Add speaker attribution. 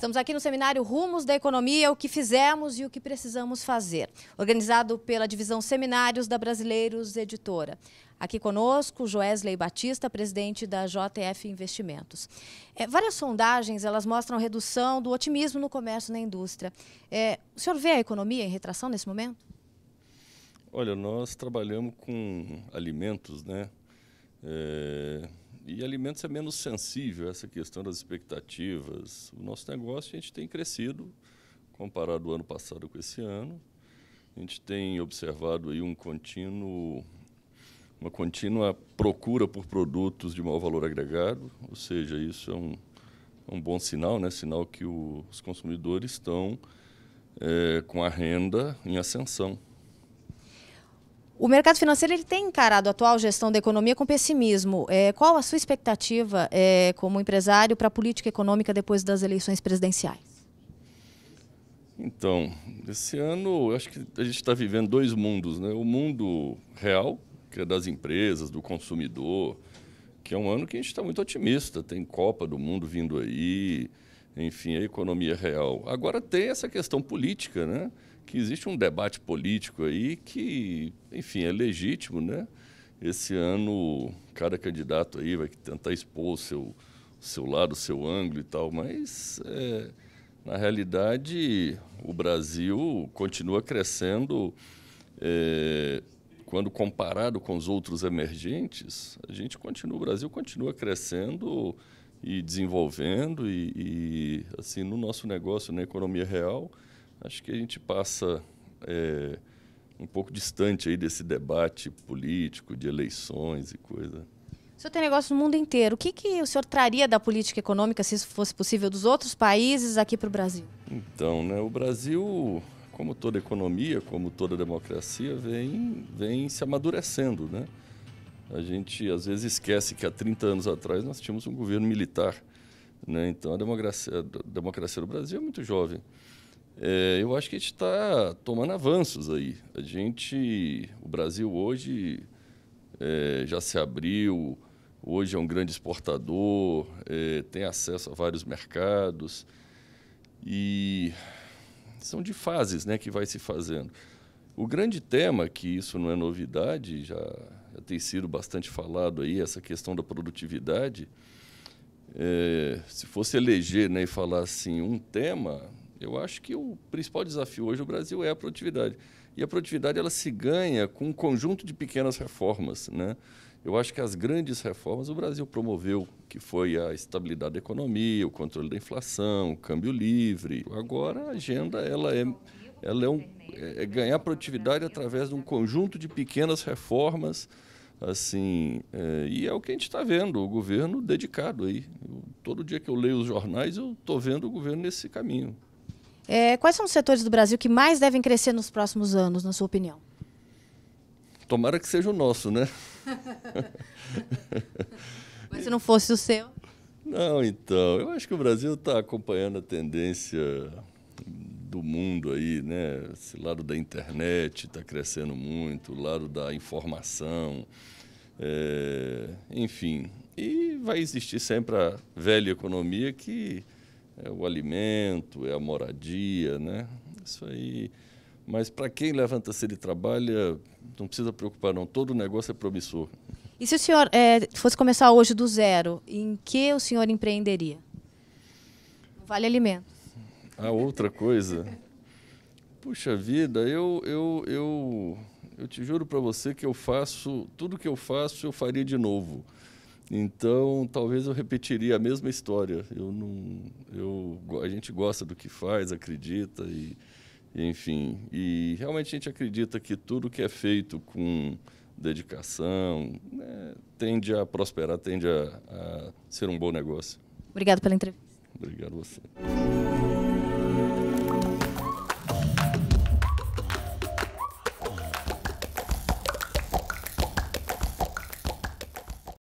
Speaker 1: Estamos aqui no seminário Rumos da Economia, o que fizemos e o que precisamos fazer, organizado pela divisão Seminários da Brasileiros Editora. Aqui conosco, Joesley Batista, presidente da JF Investimentos. É, várias sondagens elas mostram redução do otimismo no comércio e na indústria. É, o senhor vê a economia em retração nesse momento?
Speaker 2: Olha, nós trabalhamos com alimentos, né? É e alimentos é menos sensível a essa questão das expectativas. O nosso negócio a gente tem crescido comparado o ano passado com esse ano. A gente tem observado aí um contínuo uma contínua procura por produtos de maior valor agregado, ou seja, isso é um, é um bom sinal, né? sinal que os consumidores estão é, com a renda em ascensão.
Speaker 1: O mercado financeiro ele tem encarado a atual gestão da economia com pessimismo. É, qual a sua expectativa é, como empresário para a política econômica depois das eleições presidenciais?
Speaker 2: Então, esse ano eu acho que a gente está vivendo dois mundos, né? O mundo real, que é das empresas, do consumidor, que é um ano que a gente está muito otimista. Tem Copa do Mundo vindo aí, enfim, a economia real. Agora tem essa questão política, né? Que existe um debate político aí que, enfim, é legítimo, né? Esse ano cada candidato aí vai tentar expor o seu, seu lado, o seu ângulo e tal, mas é, na realidade o Brasil continua crescendo. É, quando comparado com os outros emergentes, a gente continua, o Brasil continua crescendo e desenvolvendo e, e, assim no nosso negócio na economia real acho que a gente passa é, um pouco distante aí desse debate político de eleições e coisa
Speaker 1: o senhor tem negócio no mundo inteiro. O que, que o senhor traria da política econômica, se isso fosse possível, dos outros países aqui para o Brasil?
Speaker 2: Então, né, o Brasil, como toda economia, como toda democracia, vem, vem se amadurecendo. Né? A gente às vezes esquece que há 30 anos atrás nós tínhamos um governo militar. Né? Então a democracia, a democracia do Brasil é muito jovem. É, eu acho que a gente está tomando avanços aí. A gente, o Brasil hoje é, já se abriu, hoje é um grande exportador, é, tem acesso a vários mercados e são de fases, né, que vai se fazendo. O grande tema, que isso não é novidade, já, já tem sido bastante falado aí, essa questão da produtividade. É, se fosse eleger né, e falar assim um tema, eu acho que o principal desafio hoje no Brasil é a produtividade. E a produtividade ela se ganha com um conjunto de pequenas reformas. Né? Eu acho que as grandes reformas o Brasil promoveu, que foi a estabilidade da economia, o controle da inflação, o câmbio livre. Agora a agenda ela é ela é, um, é, é ganhar produtividade através de um conjunto de pequenas reformas, assim, é, e é o que a gente está vendo, o governo dedicado aí. Eu, todo dia que eu leio os jornais, eu estou vendo o governo nesse caminho.
Speaker 1: É, quais são os setores do Brasil que mais devem crescer nos próximos anos, na sua opinião?
Speaker 2: Tomara que seja o nosso, né?
Speaker 1: Mas se não fosse o seu?
Speaker 2: Não, então. Eu acho que o Brasil está acompanhando a tendência do mundo aí, né? Esse lado da internet está crescendo muito, o lado da informação, é, enfim. E vai existir sempre a velha economia que é o alimento, é a moradia, né? Isso aí. Mas para quem levanta cedo e trabalha, não precisa preocupar não. Todo negócio é promissor.
Speaker 1: E se o senhor é, fosse começar hoje do zero, em que o senhor empreenderia? Vale Alimentos
Speaker 2: a ah, outra coisa. Puxa vida, eu, eu, eu, eu te juro para você que eu faço, tudo que eu faço eu faria de novo. Então, talvez eu repetiria a mesma história. Eu não, eu, a gente gosta do que faz, acredita e, enfim. E realmente a gente acredita que tudo que é feito com dedicação né, tende a prosperar, tende a, a ser um bom negócio. Obrigado pela entrevista. Obrigado a você.